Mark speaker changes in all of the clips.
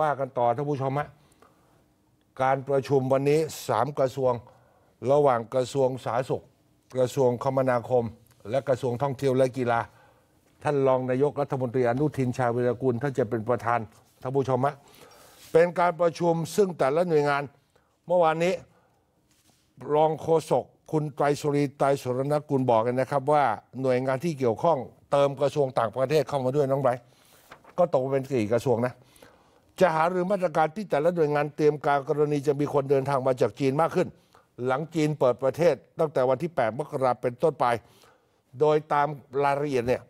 Speaker 1: ว่ากันต่อท่านผู้ชมฮะการประชุมวันนี้สามกระทรวงระหว่างกระทรวงสาธารณสุข กระทรวงคมนาคม และกระทรวงท่องเที่ยวและกีฬา ท่านรองนายกรัฐมนตรีอนุทิน ชาญวิรกูลท่านจะเป็นประธานท่านผู้ชมฮะเป็นการประชุมซึ่งแต่ละหน่วยงาน เมื่อวานนี้รองโฆษกคุณไตรสุรีไตรสุรนกุลบอกกันนะครับว่าหน่วยงานที่เกี่ยวข้อง เติมกระทรวงต่างประเทศเข้ามาด้วยน้องไบรก็ตกเป็นกี่กระทรวงนะจะหารือมาตรการที่แต่ละหน่วยงานเตรียมการกรณีจะมีคนเดินทางมาจากจีนมากขึ้น หลังจีนเปิดประเทศตั้งแต่วันที่ 8 มกราเป็นต้นไป โดยตามรายละเอียดเนี่ย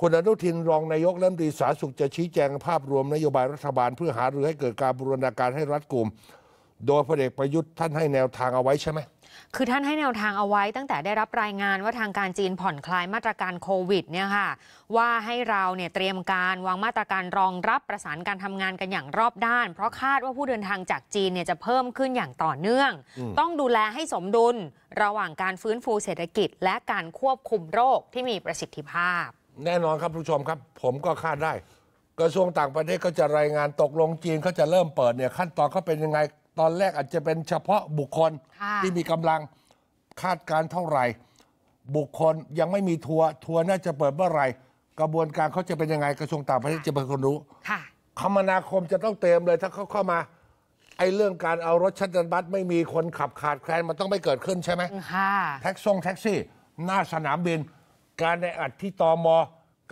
Speaker 1: คุณอนุทินรองนายกรลฐมนตรีสาารสุขจะชี้แจงภาพรวมนโยบายรัฐบาล เพื่อหารือให้เกิดการบูรณาการให้รัฐกลุ่มโดยพลเอกประยุทธ์ท่านให้แนวทางเอาไว้ใช่ไหม
Speaker 2: คือท่านให้แนวทางเอาไว้ตั้งแต่ได้รับรายงานว่าทางการจีนผ่อนคลายมาตรการโควิดเนี่ยค่ะว่าให้เราเนี่ยเตรียมการวางมาตรการรองรับประสานการทำงานกันอย่างรอบด้าน เพราะคาดว่าผู้เดินทางจากจีนเนี่ยจะเพิ่มขึ้นอย่างต่อเนื่อง
Speaker 1: ต้องดูแลให้
Speaker 2: สมดุลระหว่างการฟื้นฟูเศรษฐกิจและการควบคุมโรคที่มีประสิทธิภ
Speaker 1: าพ แน่นอนครับผู้ชมครับผมก็คาดได้ กระทรวงต่างประเทศก็จะรายงานตกลงจีนเขาจะเริ่มเปิดเนี่ยขั้นตอนเขาเป็นยังไงตอนแรกอาจจะเป็นเฉพาะบุคคลที่มีกำลังคาดการเท่าไหร่ บุคคลยังไม่มีทัวร์ทัวร์น่าจะเปิดเมื่อไหร่ กระบวนการเขาจะเป็นยังไงกระทรวงต่างประเทศจะเป็นคนรู้คมนาคมจะต้องเต็มเลยถ้าเขาเข้ามา ไอ้เรื่องการเอารถชัตเดร์บัสไม่มีคนขับขาดแคลนมันต้องไม่เกิดขึ้นใช่ไหมค่ะแท็กซงแท็กซี่หน้าสนามบิน การในอัดที่ตอมอ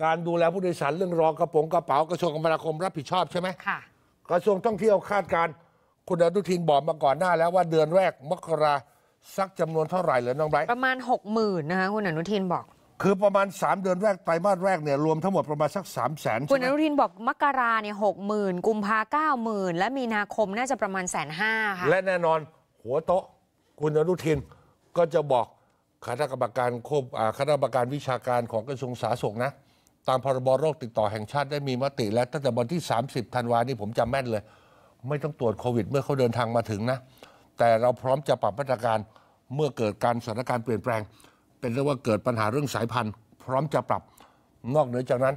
Speaker 1: การดูแลผู้โดยสารเรื่องรอกระโปรงกระเป๋ากระทรวงคมนาคมรับผิดชอบใช่ไหมค่ะกระทรวงท่องเที่ยวคาดการคุณอนุทินบอกมาก่อนหน้าแล้ว ว่าเดือนแรกมกราสักจำนวนเท่าไหร่เหรอน้องไบรท์ประมาณ6หมื่นนะคะคุณอนุทินบอก คือประมาณ 3 เดือนแรกไตรมาสแรกเนี่ยรวมทั้งหมดประมาณสัก3ามแสนคุณอน
Speaker 2: ุทินบอกมกราเนี่ยหกหมื่นกุมภาเก้าหมื่นและมีนาคมน่าจะประมาณแสนห้าค่ะ
Speaker 1: และแน่นอนหัวโต๊ะคุณอนุทินก็จะบอกคณะกรรมการควบอาคณะกรรมการวิชาการของกระทรวงสาธารณสุขนะ ตามพรบโรคติดต่อแห่งชาติได้มีมติ แล้วตั้งแต่วันที่ 30 ธันวานี่ผมจำแม่นเลยไม่ต้องตรวจโควิดเมื่อเขาเดินทางมาถึงนะ แต่เราพร้อมจะปรับมาตรการเมื่อเกิดการสถานการณ์เปลี่ยนแปลง เป็นเรื่องว่าเกิดปัญหาเรื่องสายพันธุ์ พร้อมจะปรับนอกเหนือจากนั้น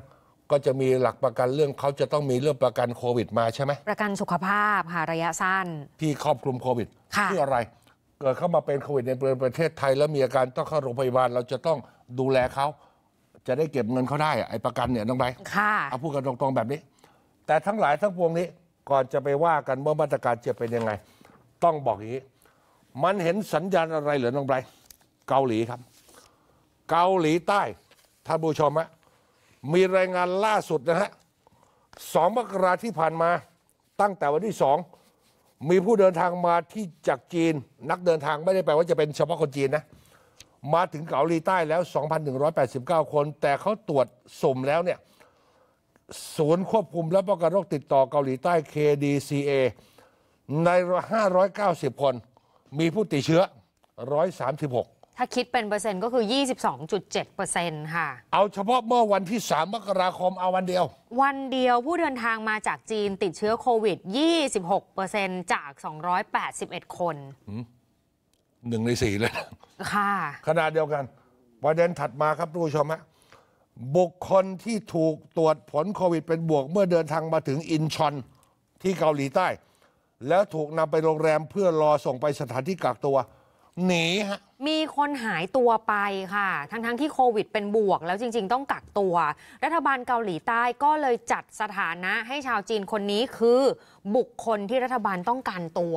Speaker 1: ก็จะมีหลักประกันเรื่องเขาจะต้องมีเรื่องประกัน โควิดมาใช่ไหม
Speaker 2: ประกันสุขภาพค่ะระยะสั้น
Speaker 1: ที่ครอบคลุมโควิดเพื่ออะไรเกิดเข้ามาเป็นโควิดในประเทศไทยแล้วมีอาการต้องเข้าโรงพยาบาล เราจะต้องดูแลเขา จะได้เก็บเงินเขาได้ไอ้ประกันเนี่ยต้องไปค่ะเอาพูดกันตรงๆแบบนี้ แต่ทั้งหลายทั้งปวงนี้ก่อนจะไปว่ากันว่ามาตรการจะเป็นยังไง ต้องบอกอย่างนี้ มันเห็นสัญญาณอะไรเหรือน้องไบรท์เกาหลีครับ เกาหลีใต้ ท่านผู้ชมฮะมีรายงานล่าสุดนะฮะสองมกราที่ผ่านมาตั้งแต่วันที่สองมีผู้เดินทางมาที่จากจีนนักเดินทางไม่ได้แปลว่าจะเป็นเฉพาะคนจีนนะมาถึงเกาหลีใต้แล้ว 2,189 คน แต่เขาตรวจสุ่มแล้วเนี่ยศูนย์ควบคุมและป้องกันโรคติดต่อเกาหลีใต้ KDCA ใน 590 คน มีผู้ติดเชื้อ 136
Speaker 2: ถ้าคิดเป็นเปอร์เซ็นต์ก็คือ 22.7 เปอร์เซ็นต์ค่ะ
Speaker 1: เอาเฉพาะเมื่อวันที่ 3 มกราคมเอาวันเดียว
Speaker 2: วันเดียวผู้เดินทางมาจากจีนติดเชื้อโควิด 26 เปอร์เซ็นต์จาก 281 คน
Speaker 1: หนึ่งในสี่เลย ค่ะ ขนาดเดียวกันประเด็นถัดมาครับทุกผู้ชมฮะบุคคลที่ถูกตรวจผลโควิดเป็นบวกเมื่อเดินทางมาถึงอินชอนที่เกาหลีใต้ แล้วถูกนำไปโรงแรมเพื่อรอส่งไปสถานที่กักตัวหนีฮะ
Speaker 2: มีคนหายตัวไปค่ะ ทั้งๆทที่โควิดเป็นบวกแล้วจริงๆ ต้องกักตัว รัฐบาลเกาหลีใต้ก็เลยจัดสถานะให้ชาวจีนคนนี้คือบุคคลที่รัฐบาลต้องการตัว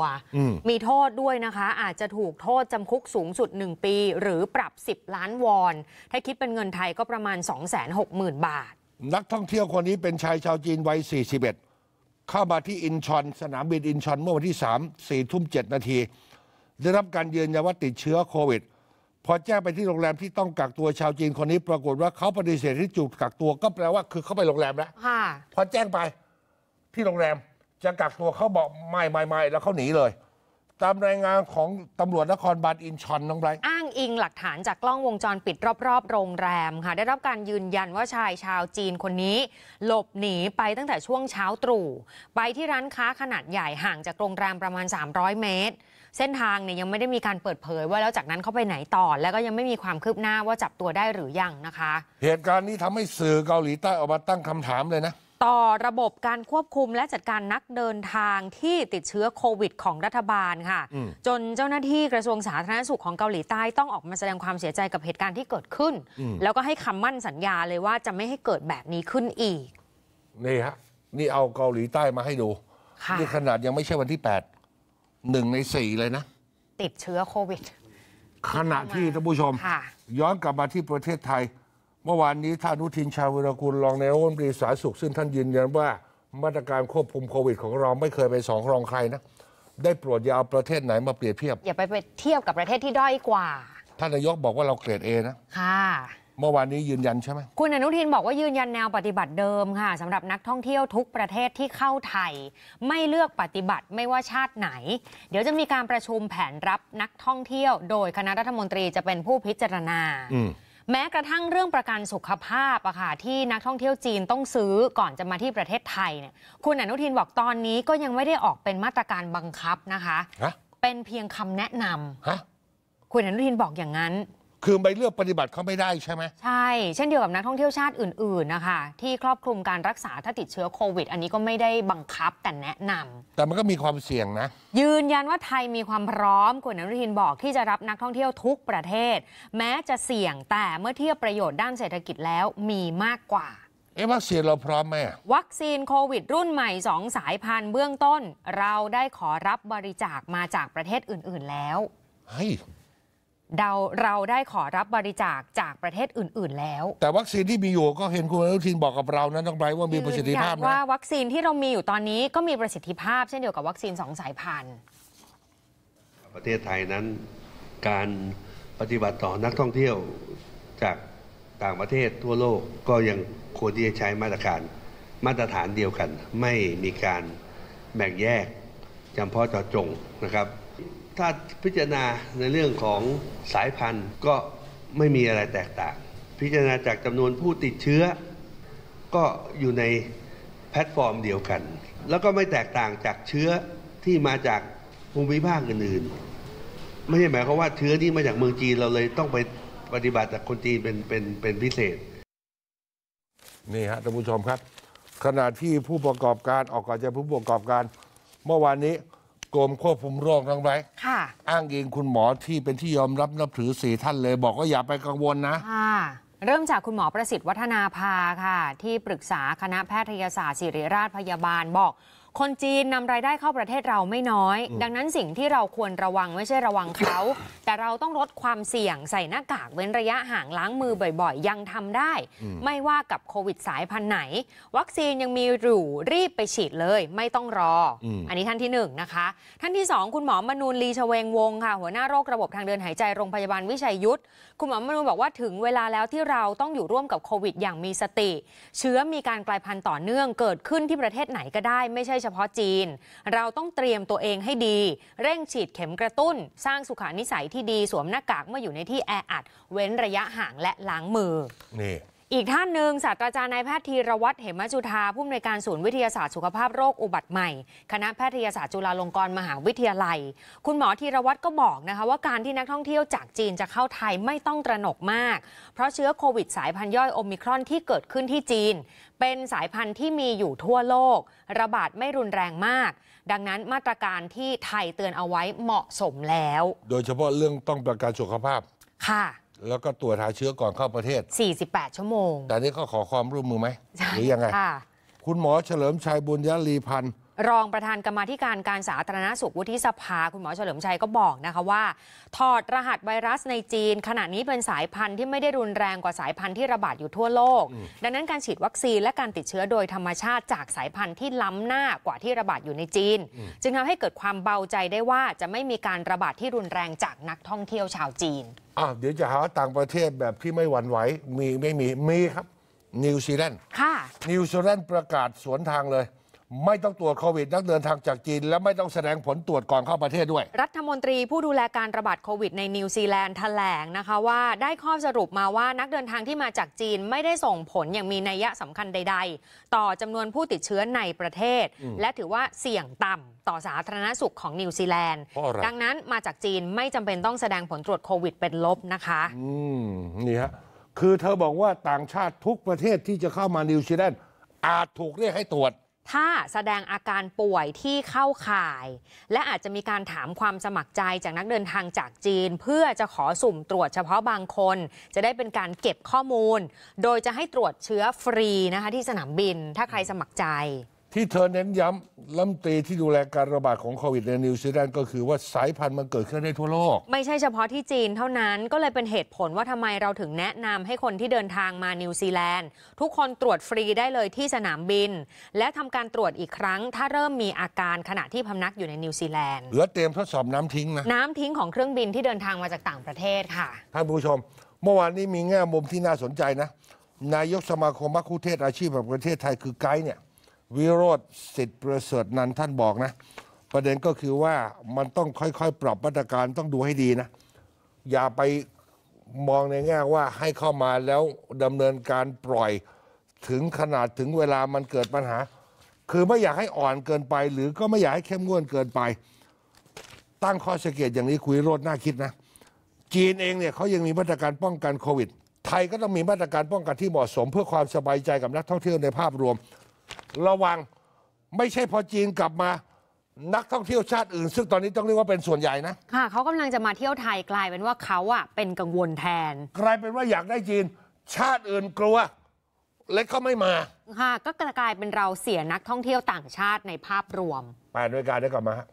Speaker 2: มีโทษด้วยนะคะ อาจจะถูกโทษจำคุกสูงสุด 1 ปี หรือปรับ 10 ล้านวอน ถ้าคิดเป็นเงินไทยก็ประมาณ
Speaker 1: 260,000 บาท นักท่องเที่ยวคนนี้เป็นชายชาวจีนวัย41เข้ามาที่อินชอนสนามบินอินชอนเมื่อวันที่3 4ทุ่ม7นาทีได้รับการยืนยันว่าติดเชื้อโควิดพอแจ้งไปที่โรงแรมที่ต้องกักตัวชาวจีนคนนี้ ปรากฏว่าเขาปฏิเสธที่จุดกักตัวก็แปลว่า คือเขาไปโรงแรมแล้วพอแจ้งไป ที่โรงแรมจะกักตัวเขาบอกไม่ไม่ไม่แล้วเขาหนีเลย ตามรายงานของตำรวจนครบาลอินชอนน้องไบรท์
Speaker 2: อิงหลักฐานจากกล้องวงจรปิดรอบ ๆ โรงแรมค่ะได้รับการยืนยันว่าชายชาวจีนคนนี้ หลบหนีไปตั้งแต่ช่วงเช้าตรู่ไปที่ร้านค้าขนาดใหญ่ห่างจากโรงแรมประมาณ 300 เมตร เส้นทางเนี่ยยังไม่ได้มีการเปิดเผยว่าแล้วจากนั้นเขาไปไหนต่อและก็ยังไม่มีความคืบหน้าว่าจับตัวได้หรือยังนะคะ
Speaker 1: เหตุการณ์นี้ทำให้สื่อเกาหลีใต้ออกมาตั้งคำถามเลยนะ
Speaker 2: ต่อระบบการควบคุมและจัดการนักเดินทางที่ติดเชื้อโควิด ของรัฐบาลค่ะ จนเจ้าหน้าที่กระทรวงสาธารณสุขของเกาหลีใต้ต้องออกมาแสดงความเสียใจกับเหตุการณ์ที่เกิดขึ้น แล้วก็ให้คำมั่นสัญญาเลยว่าจะไม่ให้เกิดแบบนี้ขึ้นอีก
Speaker 1: นี่ฮะ นี่เอาเกาหลีใต้มาให้ดู นี่ขนาดยังไม่ใช่วันที่8หนึ่งในสี่เลยนะ
Speaker 2: ติดเชื้อโควิด
Speaker 1: ขณะที่ท่านผู้ชมย้อนกลับมาที่ประเทศไทยเมื่อวานนี้ท่านนุทินชาญวิรกุลรองนายกรัฐมนตรีสาธารณสุขซึ่งท่านยืนยันว่ามาตรการควบคุมโควิดของเรา ไม่เคยไปสองรองใครนะได้โปรดอย่าเอาประเทศไหนมาเปรียบเทียบ
Speaker 2: อย่าไปไปเทียบกับประเทศที่ด้อยกว่า
Speaker 1: ท่านนายกบอกว่าเราเกรดเอนะค่ะเมื่อวานนี้ยืนยันใช่ไหม
Speaker 2: คุณอนุทินบอกว่ายืนยันแนวปฏิบัติเดิมค่ะสำหรับนักท่องเที่ยวทุกประเทศที่เข้าไทย ไม่เลือกปฏิบัติไม่ว่าชาติไหน เดี๋ยวจะมีการประชุมแผนรับนักท่องเที่ยวโดยคณะรัฐมนตรีจะเป็นผู้พิจารณาอืแม้กระทั่งเรื่องประกันสุขภาพอะค่ะที่นักท่องเที่ยวจีนต้องซื้อก่อนจะมาที่ประเทศไทยเนี่ยคุณอนุทินบอกตอนนี้ก็ยังไม่ได้ออกเป็นมาตรการบังคับนะคะ เป็นเพียงคำแนะน
Speaker 1: ำคุณอนุทินบอกอย่างนั้นคือใบเลือกปฏิบัติเขาไม่ได้ใช่ไหม
Speaker 2: ใช่ เช่นเดียวกับนักท่องเที่ยวชาติอื่นๆนะคะที่ครอบคลุมการรักษาถ้าติดเชื้อโควิดอันนี้ก็ไม่ได้บังคับแต่แนะน
Speaker 1: ำ แต่มันก็มีความเสี่ยงนะ
Speaker 2: ยืนยันว่าไทยมีความพร้อมคุณอนุทินบอกที่จะรับนักท่องเที่ยวทุกประเทศ แม้จะเสี่ยงแต่เมื่อเทียบประโยชน์ด้านเศรษฐกิจแล้วมีมากกว่า
Speaker 1: เอ๊ะวัคซีนเราพร้อมไหม
Speaker 2: วัคซีนโควิด รุ่นใหม่สองสายพันธุ์เบื้องต้นเราได้ขอรับบริจาคมาจากประเทศอื่นๆแล้วเฮ้ยเราเราได้ขอรับบริจาคจากประเทศอื่น ๆ แล้ว
Speaker 1: แต่วัคซีนที่มีอยู่ก็เห็นคุณอนุทินบอกกับเรานะน้องไปว่ามีประสิทธิภาพนะว่า
Speaker 2: วัคซีนที่เรามีอยู่ตอนนี้ก็มีประสิทธิภาพเช่นเดียวกับวัคซีนสองสายพันธุ์
Speaker 1: ประเทศไทยนั้นการปฏิบัติต่อนักท่องเที่ยวจากต่างประเทศทั่วโลกก็ยังควรที่จะใช้มาตรการ มาตรฐานเดียวกัน ไม่มีการแบ่งแยกจำเพาะเจาะจงนะครับถ้าพิจารณาในเรื่องของสายพันธุ์ก็ไม่มีอะไรแตกต่าง พิจารณาจากจำนวนผู้ติดเชื้อ ก็อยู่ในแพลตฟอร์มเดียวกัน แล้วก็ไม่แตกต่างจากเชื้อที่มาจากภูมิภาคอื่นๆ ไม่ใช่หมายความว่าเชื้อนี่มาจากเมืองจีนเราเลยต้องไปปฏิบัติจากคนจีนเป็นเป็นเป็นพิเศษนี่ฮะท่านผู้ชมครับขณะที่ผู้ประกอบการออกก่อนจะผู้ประกอบการเมื่อวานนี้กรมควบคุมโรคทั้งไบรค่ะ อ้างอิงคุณหมอที่เป็นที่ยอมรับนับถือสีท่านเลยบอกว่าอย่าไปกังวลนะ
Speaker 2: ค่ะ เริ่มจากคุณหมอประสิทธิ์วัฒนาภาค่ะ ที่ปรึกษาคณะแพทยศาสตร์ศิริราชพยาบาลบอกคนจีนนำรายได้เข้าประเทศเราไม่น้อย ดังนั้นสิ่งที่เราควรระวังไม่ใช่ระวังเขา แต่เราต้องลดความเสี่ยงใส่หน้ากากเว้นระยะห่างล้างมือบ่อยๆ ยังทำได้ไม่ว่ากับโควิดสายพันธุ์ไหน วัคซีนยังมีอยู่รีบไปฉีดเลย ไม่ต้องรอ อันนี้ท่านที่1นนะคะ ท่านที่ 2 คุณหมอมนูนลีชเวงวงค่ะ หัวหน้าโรคระบบทางเดินหายใจโรงพยาบาลวิชัยยุทธคุณหมอมนูนบอกว่าถึงเวลาแล้วที่เราต้องอยู่ร่วมกับโควิดอย่างมีสติ เชื้อมีการกลายพันธุ์ต่อเนื่อง เกิดขึ้นที่ประเทศไหนก็ได้ไม่ใช่เฉพาะจีน เราต้องเตรียมตัวเองให้ดี เร่งฉีดเข็มกระตุ้น สร้างสุขานิสัยที่ดีสวมหน้ากากเมื่ออยู่ในที่แออัด เว้นระยะห่างและล้างมือนี่อีกท่านหนึ่งศาสตราจารย์นายแพทย์ธีรวัตร เหมจุธาผู้อำนวยการศูนย์วิทยาศาสตร์สุขภาพโรคอุบัติใหม่ คณะแพทยศาสตร์จุฬาลงกรณ์มหาวิทยาลัย คุณหมอธีรวัตรก็บอกนะคะว่าการที่นักท่องเที่ยวจากจีนจะเข้าไทยไม่ต้องตระหนกมาก เพราะเชื้อโควิดสายพันธุ์ย่อยโอมิครอนที่เกิดขึ้นที่จีน เป็นสายพันธุ์ที่มีอยู่ทั่วโลก ระบาดไม่รุนแรงมาก ดังนั้นมาตรการที่ไทยเตือนเอาไว้เหมาะสมแล้ว
Speaker 1: โดยเฉพาะเรื่องต้องประกันสุขภาพ ค่ะแล้วก็ตรวจหาเชื้อก่อนเข้าประเทศ 48 ชั่วโมง แต่นี่ก็ขอความร่วมมือไหมหรือยังไงคคุณหมอเฉลิมชัยบุญยลีพันธ์รองปร
Speaker 2: ะธานกรรมธิการการสาธารณสุข วุฒิสภา คุณหมอเฉลิมชัยก็บอกนะคะว่าถอดรหัสไวรัสในจีน ขณะนี้เป็นสายพันธุ์ที่ไม่ได้รุนแรงกว่าสายพันธุ์ที่ระบาดอยู่ทั่วโลก ดังนั้นการฉีดวัคซีน และการติดเชื้อโดยธรรมชาติจากสายพันธุ์ที่ล้ำหน้ากว่าที่ระบาดอยู่ในจีน จึงทำให้เกิดความเบาใจได้ว่าจะไม่มีการระบาดที่รุนแรงจากนักท่องเที่ยว
Speaker 1: ชาวจีนอ่าเดี๋ยวจะหาต่างประเทศแบบที่ไม่หวั่นไหวมีไม่มีมีครับนิวซีแลนด์ค่ะนิวซีแลนด์ประกาศสวนทางเลยไม่ต้องตรวจโควิด นักเดินทางจากจีน และไม่ต้องแสดงผลตรวจก่อนเข้าประเทศด้วย
Speaker 2: รัฐมนตรีผู้ดูแลการระบาดโควิดในนิวซีแลนด์แถลงนะคะว่าได้ข้อสรุปมาว่านักเดินทางที่มาจากจีนไม่ได้ส่งผลอย่างมีนัยสำคัญใด ๆ ต่อจำนวนผู้ติดเชื้อในประเทศ และถือว่าเสี่ยงต่ำต่อสาธารณสุขของนิวซีแลนด์ ดังนั้นมาจากจีนไม่จำเป็นต้องแสดงผลตรวจโควิด เป็นลบนะคะ
Speaker 1: อืมนี่ฮะคือเธอบอกว่าต่างชาติทุกประเทศที่จะเข้ามานิวซีแลนด์อาจถูกเรียกให้ตรวจ
Speaker 2: ถ้าแสดงอาการป่วยที่เข้าข่าย และอาจจะมีการถามความสมัครใจจากนักเดินทางจากจีน เพื่อจะขอสุ่มตรวจเฉพาะบางคน จะได้เป็นการเก็บข้อมูล โดยจะให้ตรวจเชื้อฟรีนะคะที่สนามบิน ถ้าใครสมัครใจ
Speaker 1: ที่เธอเน้นย้ำลำตีที่ดูแลการระบาดของโควิดในนิวซีแลนด์ก็คือว่าสายพันธุ์มันเกิดขึ้นได้ทั่วโลก
Speaker 2: ไม่ใช่เฉพาะที่จีนเท่านั้นก็เลยเป็นเหตุผลว่าทำไมเราถึงแนะนำให้คนที่เดินทางมานิวซีแลนด์ ทุกคนตรวจฟรีได้เลยที่สนามบิน และทำการตรวจอีกครั้งถ้าเริ่มมีอาการขณะที่พำนักอยู่ในนิวซีแลนด์
Speaker 1: หลอเตรียมทดสอบน้ำทิ้งนะน้
Speaker 2: ำทิ้งของเครื่องบินที่เดินทางมาจากต่างประเทศค่ะ
Speaker 1: ท่านผู้ชม เมื่อวานนี้มีแง่มุมที่น่าสนใจนะนายกสมาคมมัคคุเทศอาชีพแบบประเทศไทยคือไกด์เนี่ยวิโรธสิทธิ์ประเสริฐนันท่านบอกนะ ประเด็นก็คือว่ามันต้องค่อยๆปรับมาตรการต้องดูให้ดีนะ อย่าไปมองในแง่ว่าให้เข้ามาแล้วดำเนินการปล่อยถึงขนาดถึงเวลามันเกิดปัญหา คือไม่อยากให้อ่อนเกินไป หรือก็ไม่อยากให้เข้มงวดเกินไป ตั้งข้อสังเกตอย่างนี้คุยโรดน่าคิดนะ จีนเองเนี่ยเขายังมีมาตรการป้องกันโควิด ไทยก็ต้องมีมาตรการป้องกันที่เหมาะสม เพื่อความสบายใจกับนัก ท่องเที่ยวในภาพรวมระวังไม่ใช่พอจีนกลับมา นักท่องเที่ยวชาติอื่น ซึ่งตอนนี้ต้องเรียกว่าเป็นส่วนใหญ่นะ
Speaker 2: ค่ะเขากำลังจะมาเที่ยวไทย กลายเป็นว่าเขาอะเป็นกังวลแทนกลายเป็นว่าอยากได้จีน ชาติอื่นกลัว
Speaker 1: และเขาไม่มา
Speaker 2: ค่ะก็กลายเป็นเราเสียนักท่องเที่ยวต่างชาติในภาพรวม
Speaker 1: ไปด้วยกันได้กลับมาฮะ